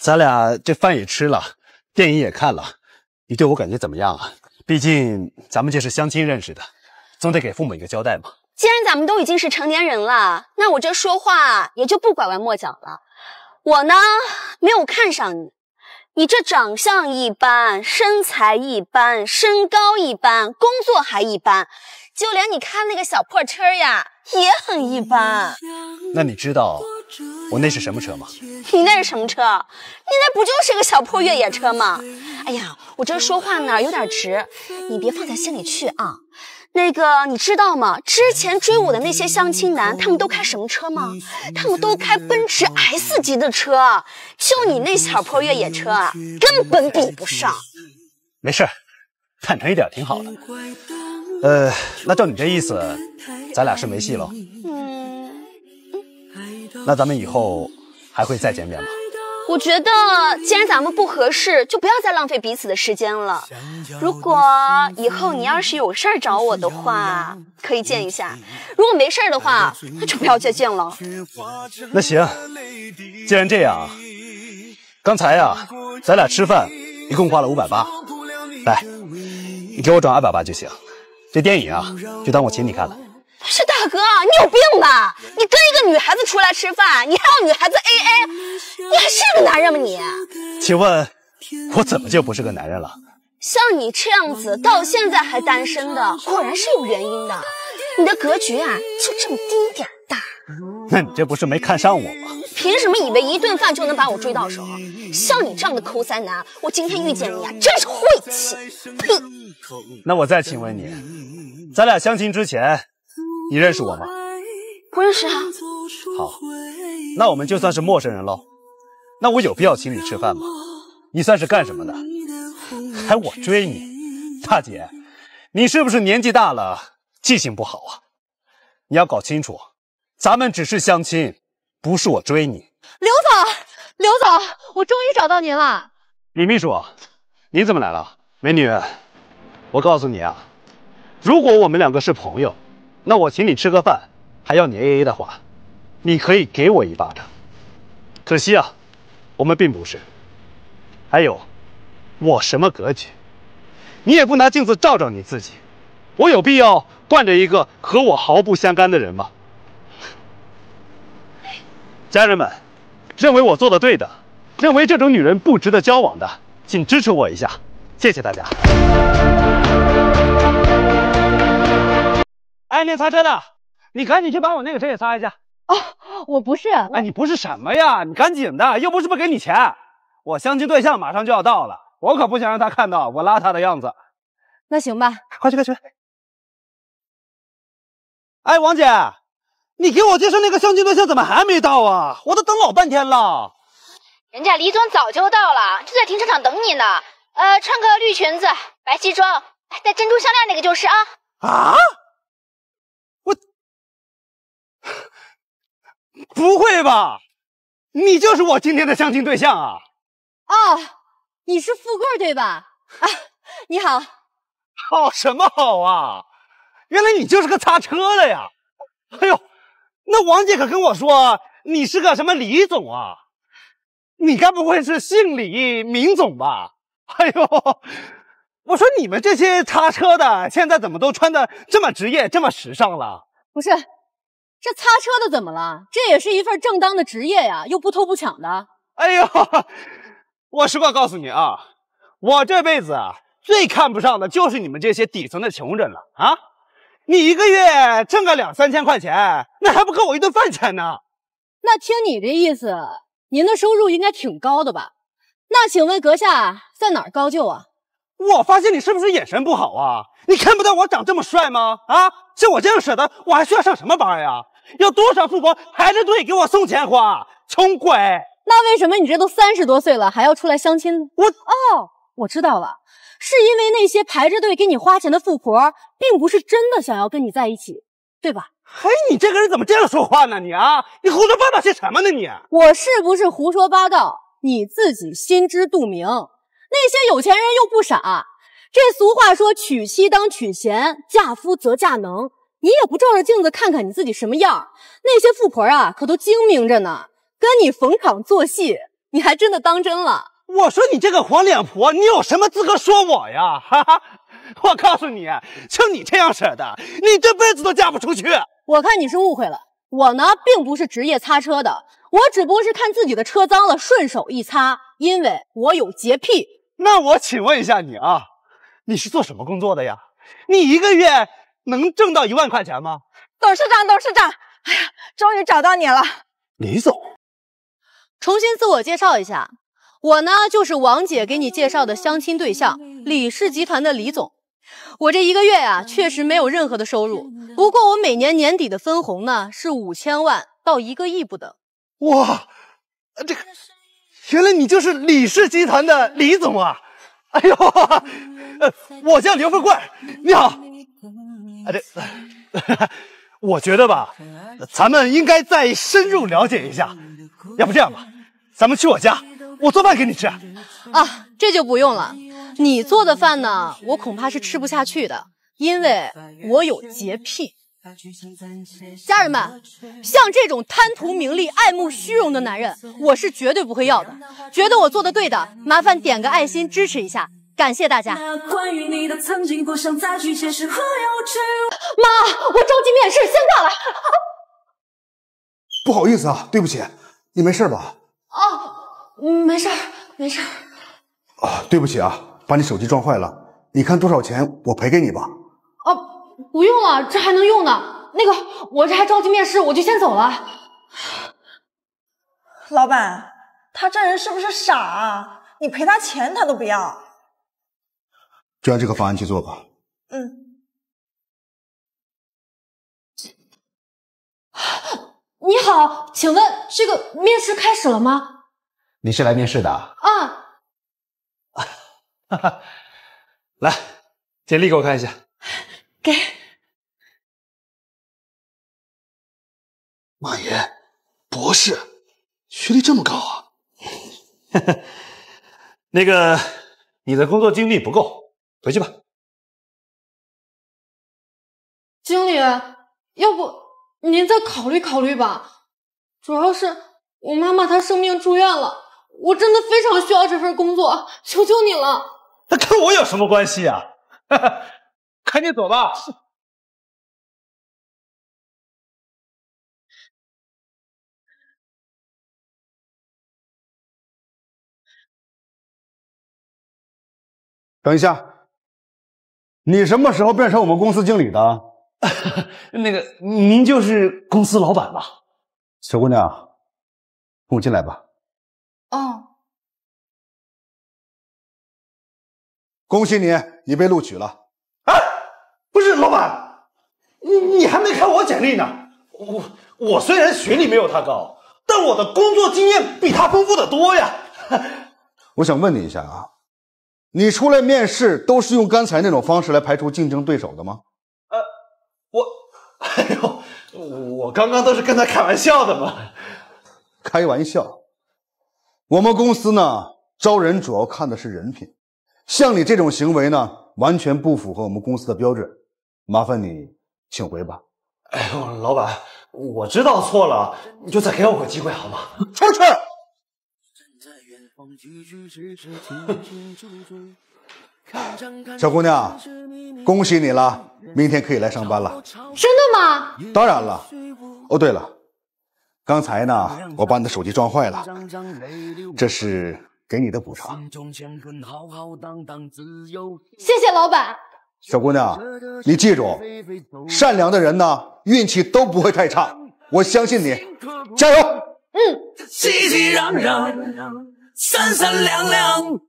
咱俩这饭也吃了，电影也看了，你对我感觉怎么样啊？毕竟咱们这是相亲认识的，总得给父母一个交代嘛。既然咱们都已经是成年人了，那我这说话也就不拐弯抹角了。我呢，没有看上你。你这长相一般，身材一般，身高一般，工作还一般，就连你开那个小破车呀，也很一般。那你知道？我那是什么车吗？你那是什么车？你那不就是个小破越野车吗？哎呀，我这说话呢有点直，你别放在心里去啊。那个，你知道吗？之前追我的那些相亲男，他们都开什么车吗？他们都开奔驰 S 级的车，就你那小破越野车，根本比不上。没事，坦诚一点挺好的。呃，那照你这意思，咱俩是没戏了。那咱们以后还会再见面吗？我觉得，既然咱们不合适，就不要再浪费彼此的时间了。如果以后你要是有事儿找我的话，可以见一下；如果没事儿的话，那就不要再见了。那行，既然这样，刚才呀，咱俩吃饭一共花了五百八，来，你给我转二百八就行。这电影啊，就当我请你看了。不是大哥，你有病吧？你跟一个女孩子出来吃饭，你还要女孩子 A A，你还是个男人吗？你？请问我怎么就不是个男人了？像你这样子到现在还单身的，果然是有原因的。你的格局啊，就这么低点大？那你这不是没看上我吗？凭什么以为一顿饭就能把我追到手？像你这样的抠三男，我今天遇见你啊，真是晦气！呸！那我再请问你，咱俩相亲之前。你认识我吗？不认识啊。好，那我们就算是陌生人喽。那我有必要请你吃饭吗？你算是干什么的？还我追你，大姐，你是不是年纪大了，记性不好啊？你要搞清楚，咱们只是相亲，不是我追你。刘总，刘总，我终于找到您了。李秘书，你怎么来了？美女，我告诉你啊，如果我们两个是朋友。那我请你吃个饭，还要你 AA 的话，你可以给我一巴掌。可惜啊，我们并不是。还有，我什么格局？你也不拿镜子照照你自己，我有必要惯着一个和我毫不相干的人吗？家人们，认为我做的对的，认为这种女人不值得交往的，请支持我一下，谢谢大家。哎，练擦车的，你赶紧去把我那个车也擦一下。哦，我不是。哎，你不是什么呀？你赶紧的，又不是不给你钱。我相亲对象马上就要到了，我可不想让他看到我邋遢的样子。那行吧，快去快去。哎，王姐，你给我介绍那个相亲对象怎么还没到啊？我都等老半天了。人家李总早就到了，就在停车场等你呢。呃，穿个绿裙子、白西装、戴珍珠项链那个就是啊。啊？不会吧，你就是我今天的相亲对象啊！哦，你是富贵对吧？啊，你好。好什么好啊？原来你就是个擦车的呀！哎呦，那王姐可跟我说你是个什么李总啊？你该不会是姓李名总吧？哎呦，我说你们这些擦车的现在怎么都穿的这么职业这么时尚了？不是。这擦车的怎么了？这也是一份正当的职业呀，又不偷不抢的。哎呦，我实话告诉你啊，我这辈子最看不上的就是你们这些底层的穷人了啊！你一个月挣个两三千块钱，那还不够我一顿饭钱呢。那听你这意思，您的收入应该挺高的吧？那请问阁下在哪儿高就啊？我发现你是不是眼神不好啊？你看不到我长这么帅吗？啊，像我这样舍得，我还需要上什么班呀？要多少富婆排着队给我送钱花，穷鬼！那为什么你这都三十多岁了还要出来相亲呢？我哦，我知道了，是因为那些排着队给你花钱的富婆，并不是真的想要跟你在一起，对吧？嘿，你这个人怎么这样说话呢？你啊，你胡说八道些什么呢？你我是不是胡说八道？你自己心知肚明。那些有钱人又不傻，这俗话说，娶妻当娶贤，嫁夫则嫁能。你也不照照镜子看看你自己什么样？那些富婆啊，可都精明着呢，跟你逢场作戏，你还真的当真了？我说你这个黄脸婆，你有什么资格说我呀？哈哈，我告诉你，像你这样式的，你这辈子都嫁不出去。我看你是误会了，我呢并不是职业擦车的，我只不过是看自己的车脏了，顺手一擦，因为我有洁癖。那我请问一下你啊，你是做什么工作的呀？你一个月？能挣到一万块钱吗？董事长，董事长，哎呀，终于找到你了，李总。重新自我介绍一下，我呢就是王姐给你介绍的相亲对象，李氏集团的李总。我这一个月啊，确实没有任何的收入，不过我每年年底的分红呢是五千万到一个亿不等。哇，这个，原来你就是李氏集团的李总啊！哎呦，呃，我叫刘富贵，你好。哎，对，我觉得吧，咱们应该再深入了解一下。要不这样吧，咱们去我家，我做饭给你吃。啊，这就不用了。你做的饭呢，我恐怕是吃不下去的，因为我有洁癖。家人们，像这种贪图名利、爱慕虚荣的男人，我是绝对不会要的。觉得我做的对的，麻烦点个爱心支持一下。感谢大家。妈，我着急面试，先挂了。不好意思啊，对不起，你没事吧？哦，没事，没事。啊，对不起啊，把你手机撞坏了，你看多少钱我赔给你吧？啊，不用了，这还能用呢。那个，我这还着急面试，我就先走了。老板，他这人是不是傻啊？你赔他钱他都不要。就按这个方案去做吧。嗯。你好，请问这个面试开始了吗？你是来面试的？啊。哈哈，来，简历给我看一下。给。马爷，博士，学历这么高啊！哈哈，那个，你的工作经历不够。回去吧，经理，要不您再考虑考虑吧。主要是我妈妈她生病住院了，我真的非常需要这份工作，求求你了。那跟我有什么关系啊？哈哈，赶紧走吧。等一下。你什么时候变成我们公司经理的？那个，您就是公司老板吧？小姑娘，跟我进来吧。哦。恭喜你，你被录取了。啊！不是老板，你你还没看我简历呢。我我虽然学历没有他高，但我的工作经验比他丰富的多呀。我想问你一下啊。你出来面试都是用刚才那种方式来排除竞争对手的吗？呃，我，哎呦，我刚刚都是跟他开玩笑的嘛。开玩笑，我们公司呢招人主要看的是人品，像你这种行为呢完全不符合我们公司的标准，麻烦你请回吧。哎呦，老板，我知道错了，你就再给我个机会好吗？出去。小姑娘，恭喜你了，明天可以来上班了。真的吗？当然了。哦，对了，刚才呢，我把你的手机撞坏了，这是给你的补偿。谢谢老板。小姑娘，你记住，善良的人呢，运气都不会太差。我相信你，加油。嗯，熙熙攘攘，三三两两。